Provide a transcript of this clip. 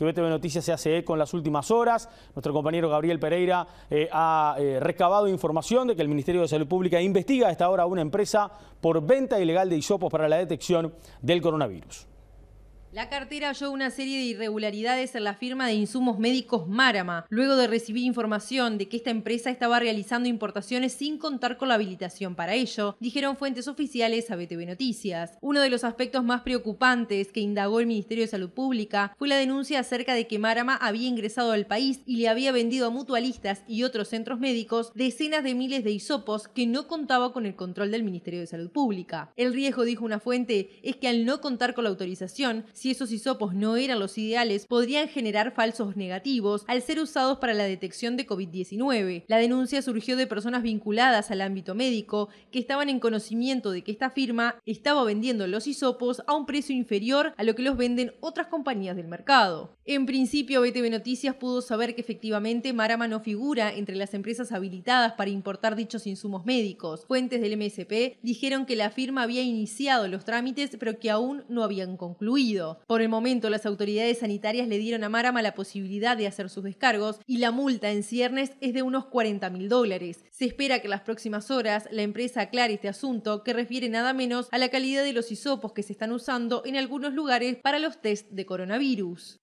TVTV Noticias se hace eco en las últimas horas. Nuestro compañero Gabriel Pereira eh, ha eh, recabado información de que el Ministerio de Salud Pública investiga hasta ahora una empresa por venta ilegal de isopos para la detección del coronavirus. La cartera halló una serie de irregularidades en la firma de insumos médicos Marama. luego de recibir información de que esta empresa estaba realizando importaciones sin contar con la habilitación para ello, dijeron fuentes oficiales a BTV Noticias. Uno de los aspectos más preocupantes que indagó el Ministerio de Salud Pública fue la denuncia acerca de que Marama había ingresado al país y le había vendido a mutualistas y otros centros médicos decenas de miles de hisopos que no contaba con el control del Ministerio de Salud Pública. El riesgo, dijo una fuente, es que al no contar con la autorización, si esos hisopos no eran los ideales, podrían generar falsos negativos al ser usados para la detección de COVID-19. La denuncia surgió de personas vinculadas al ámbito médico que estaban en conocimiento de que esta firma estaba vendiendo los hisopos a un precio inferior a lo que los venden otras compañías del mercado. En principio, BTV Noticias pudo saber que efectivamente Marama no figura entre las empresas habilitadas para importar dichos insumos médicos. Fuentes del MSP dijeron que la firma había iniciado los trámites pero que aún no habían concluido. Por el momento, las autoridades sanitarias le dieron a Marama la posibilidad de hacer sus descargos y la multa en ciernes es de unos 40 mil dólares. Se espera que en las próximas horas la empresa aclare este asunto que refiere nada menos a la calidad de los hisopos que se están usando en algunos lugares para los test de coronavirus.